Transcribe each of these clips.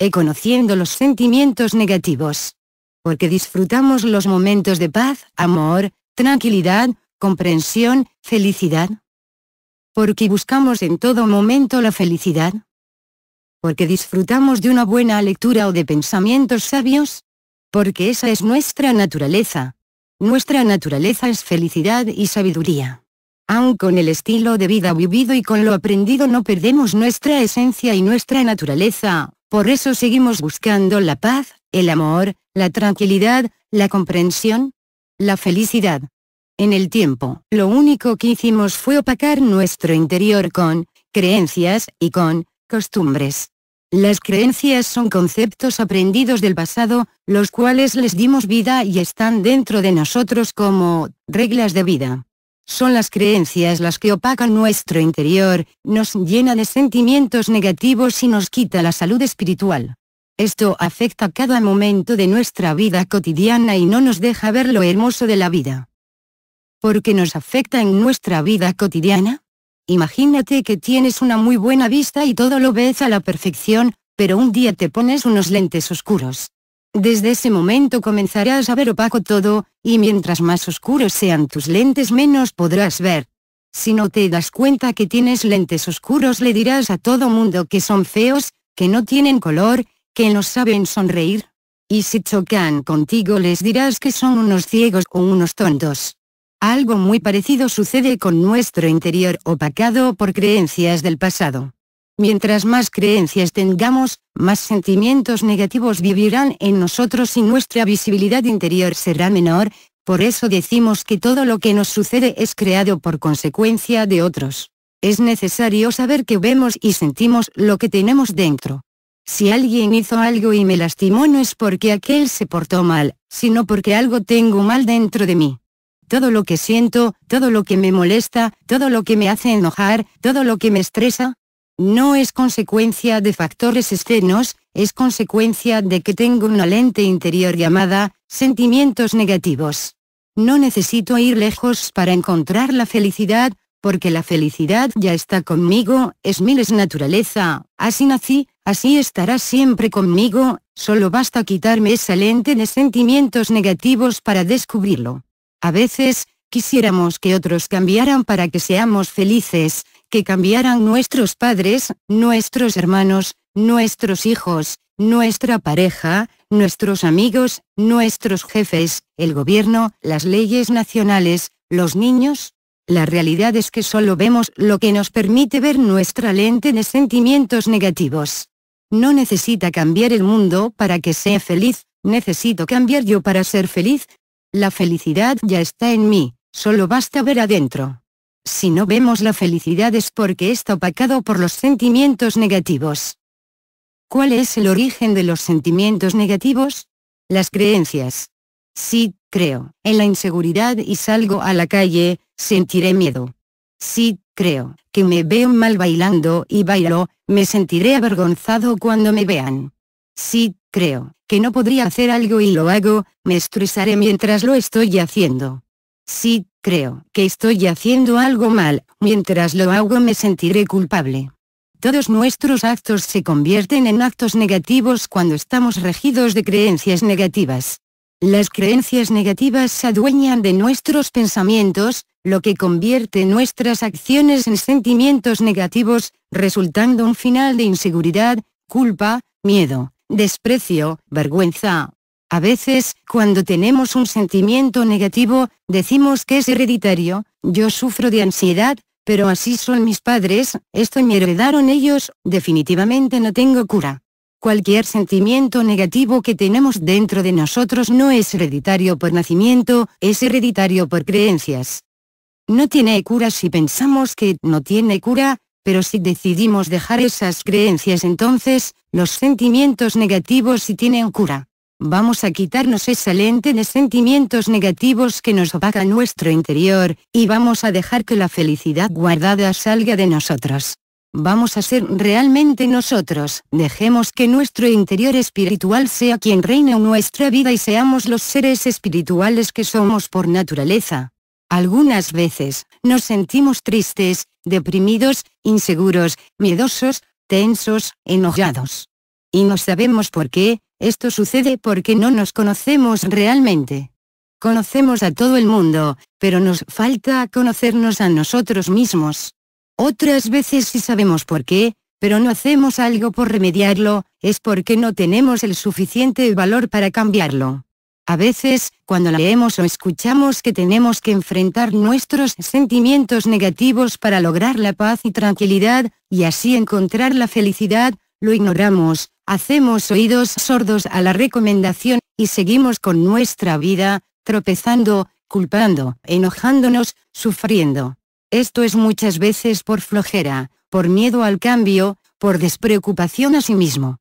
e conociendo los sentimientos negativos. Porque disfrutamos los momentos de paz, amor, tranquilidad, comprensión, felicidad. Porque buscamos en todo momento la felicidad. Porque disfrutamos de una buena lectura o de pensamientos sabios. Porque esa es nuestra naturaleza. Nuestra naturaleza es felicidad y sabiduría. Aun con el estilo de vida vivido y con lo aprendido no perdemos nuestra esencia y nuestra naturaleza, por eso seguimos buscando la paz, el amor, la tranquilidad, la comprensión, la felicidad. En el tiempo, lo único que hicimos fue opacar nuestro interior con creencias y con costumbres. Las creencias son conceptos aprendidos del pasado, los cuales les dimos vida y están dentro de nosotros como reglas de vida. Son las creencias las que opacan nuestro interior, nos llena de sentimientos negativos y nos quita la salud espiritual. Esto afecta cada momento de nuestra vida cotidiana y no nos deja ver lo hermoso de la vida. ¿Por qué nos afecta en nuestra vida cotidiana? Imagínate que tienes una muy buena vista y todo lo ves a la perfección, pero un día te pones unos lentes oscuros. Desde ese momento comenzarás a ver opaco todo, y mientras más oscuros sean tus lentes menos podrás ver. Si no te das cuenta que tienes lentes oscuros le dirás a todo mundo que son feos, que no tienen color, que no saben sonreír. Y si chocan contigo les dirás que son unos ciegos o unos tontos. Algo muy parecido sucede con nuestro interior opacado por creencias del pasado. Mientras más creencias tengamos, más sentimientos negativos vivirán en nosotros y nuestra visibilidad interior será menor, por eso decimos que todo lo que nos sucede es creado por consecuencia de otros. Es necesario saber que vemos y sentimos lo que tenemos dentro. Si alguien hizo algo y me lastimó no es porque aquel se portó mal, sino porque algo tengo mal dentro de mí todo lo que siento, todo lo que me molesta, todo lo que me hace enojar, todo lo que me estresa, no es consecuencia de factores externos, es consecuencia de que tengo una lente interior llamada, sentimientos negativos. No necesito ir lejos para encontrar la felicidad, porque la felicidad ya está conmigo, es mi naturaleza, así nací, así estará siempre conmigo, solo basta quitarme esa lente de sentimientos negativos para descubrirlo. A veces, quisiéramos que otros cambiaran para que seamos felices, que cambiaran nuestros padres, nuestros hermanos, nuestros hijos, nuestra pareja, nuestros amigos, nuestros jefes, el gobierno, las leyes nacionales, los niños. La realidad es que solo vemos lo que nos permite ver nuestra lente de sentimientos negativos. No necesita cambiar el mundo para que sea feliz, necesito cambiar yo para ser feliz. La felicidad ya está en mí, solo basta ver adentro. Si no vemos la felicidad es porque está opacado por los sentimientos negativos. ¿Cuál es el origen de los sentimientos negativos? Las creencias. Si creo en la inseguridad y salgo a la calle, sentiré miedo. Si creo que me veo mal bailando y bailo, me sentiré avergonzado cuando me vean. Si creo que no podría hacer algo y lo hago, me estresaré mientras lo estoy haciendo. Sí, creo que estoy haciendo algo mal, mientras lo hago me sentiré culpable. Todos nuestros actos se convierten en actos negativos cuando estamos regidos de creencias negativas. Las creencias negativas se adueñan de nuestros pensamientos, lo que convierte nuestras acciones en sentimientos negativos, resultando un final de inseguridad, culpa, miedo, desprecio, vergüenza, a veces, cuando tenemos un sentimiento negativo, decimos que es hereditario, yo sufro de ansiedad, pero así son mis padres, esto me heredaron ellos, definitivamente no tengo cura. Cualquier sentimiento negativo que tenemos dentro de nosotros no es hereditario por nacimiento, es hereditario por creencias. No tiene cura si pensamos que no tiene cura, pero si decidimos dejar esas creencias entonces, los sentimientos negativos sí tienen cura. Vamos a quitarnos esa lente de sentimientos negativos que nos opaca nuestro interior, y vamos a dejar que la felicidad guardada salga de nosotros. Vamos a ser realmente nosotros, dejemos que nuestro interior espiritual sea quien reina en nuestra vida y seamos los seres espirituales que somos por naturaleza. Algunas veces, nos sentimos tristes, deprimidos, inseguros, miedosos, tensos, enojados. Y no sabemos por qué, esto sucede porque no nos conocemos realmente. Conocemos a todo el mundo, pero nos falta conocernos a nosotros mismos. Otras veces sí sabemos por qué, pero no hacemos algo por remediarlo, es porque no tenemos el suficiente valor para cambiarlo. A veces, cuando leemos o escuchamos que tenemos que enfrentar nuestros sentimientos negativos para lograr la paz y tranquilidad, y así encontrar la felicidad, lo ignoramos, hacemos oídos sordos a la recomendación, y seguimos con nuestra vida, tropezando, culpando, enojándonos, sufriendo. Esto es muchas veces por flojera, por miedo al cambio, por despreocupación a sí mismo.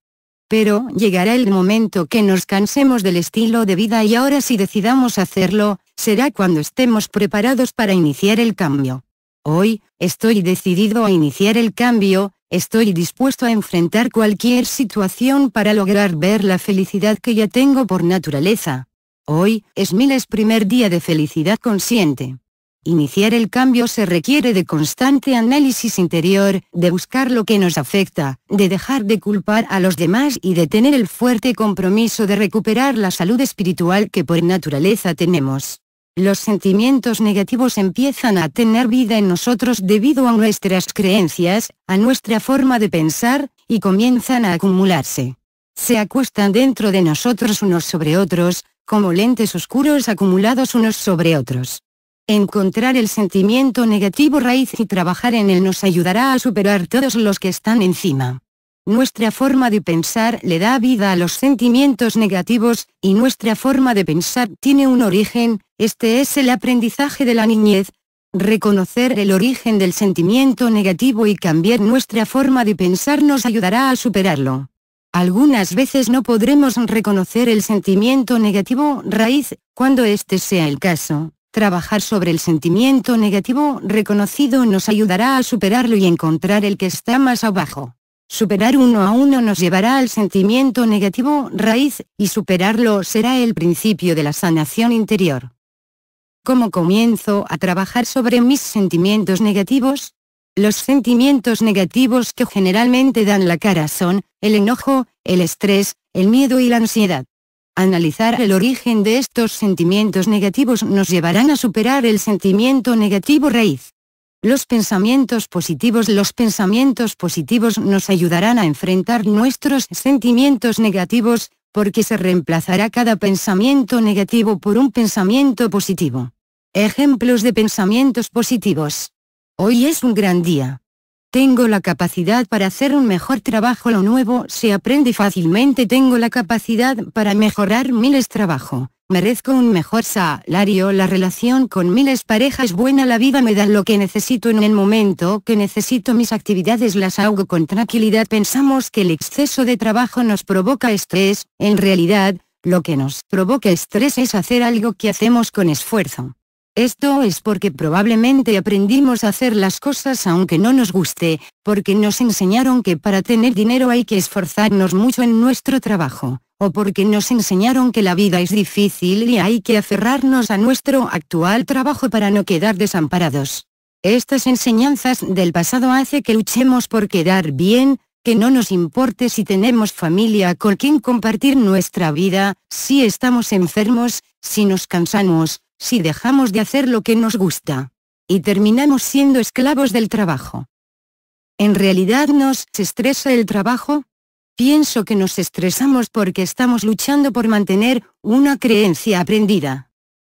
Pero llegará el momento que nos cansemos del estilo de vida y ahora si decidamos hacerlo, será cuando estemos preparados para iniciar el cambio. Hoy, estoy decidido a iniciar el cambio, Estoy dispuesto a enfrentar cualquier situación para lograr ver la felicidad que ya tengo por naturaleza. Hoy, es Miles primer día de felicidad consciente. Iniciar el cambio se requiere de constante análisis interior, de buscar lo que nos afecta, de dejar de culpar a los demás y de tener el fuerte compromiso de recuperar la salud espiritual que por naturaleza tenemos los sentimientos negativos empiezan a tener vida en nosotros debido a nuestras creencias, a nuestra forma de pensar, y comienzan a acumularse. Se acuestan dentro de nosotros unos sobre otros, como lentes oscuros acumulados unos sobre otros. Encontrar el sentimiento negativo raíz y trabajar en él nos ayudará a superar todos los que están encima. Nuestra forma de pensar le da vida a los sentimientos negativos, y nuestra forma de pensar tiene un origen, este es el aprendizaje de la niñez, reconocer el origen del sentimiento negativo y cambiar nuestra forma de pensar nos ayudará a superarlo. Algunas veces no podremos reconocer el sentimiento negativo raíz, cuando este sea el caso. Trabajar sobre el sentimiento negativo reconocido nos ayudará a superarlo y encontrar el que está más abajo. Superar uno a uno nos llevará al sentimiento negativo raíz, y superarlo será el principio de la sanación interior. ¿Cómo comienzo a trabajar sobre mis sentimientos negativos? Los sentimientos negativos que generalmente dan la cara son, el enojo, el estrés, el miedo y la ansiedad. Analizar el origen de estos sentimientos negativos nos llevarán a superar el sentimiento negativo raíz. Los pensamientos positivos Los pensamientos positivos nos ayudarán a enfrentar nuestros sentimientos negativos, porque se reemplazará cada pensamiento negativo por un pensamiento positivo. Ejemplos de pensamientos positivos. Hoy es un gran día. Tengo la capacidad para hacer un mejor trabajo. Lo nuevo se aprende fácilmente. Tengo la capacidad para mejorar miles trabajo. Merezco un mejor salario. La relación con miles parejas buena. La vida me da lo que necesito en el momento que necesito. Mis actividades las hago con tranquilidad. Pensamos que el exceso de trabajo nos provoca estrés. En realidad, lo que nos provoca estrés es hacer algo que hacemos con esfuerzo. Esto es porque probablemente aprendimos a hacer las cosas aunque no nos guste, porque nos enseñaron que para tener dinero hay que esforzarnos mucho en nuestro trabajo, o porque nos enseñaron que la vida es difícil y hay que aferrarnos a nuestro actual trabajo para no quedar desamparados. Estas enseñanzas del pasado hace que luchemos por quedar bien, que no nos importe si tenemos familia con quien compartir nuestra vida, si estamos enfermos, si nos cansamos, si dejamos de hacer lo que nos gusta. Y terminamos siendo esclavos del trabajo. ¿En realidad nos estresa el trabajo? Pienso que nos estresamos porque estamos luchando por mantener una creencia aprendida.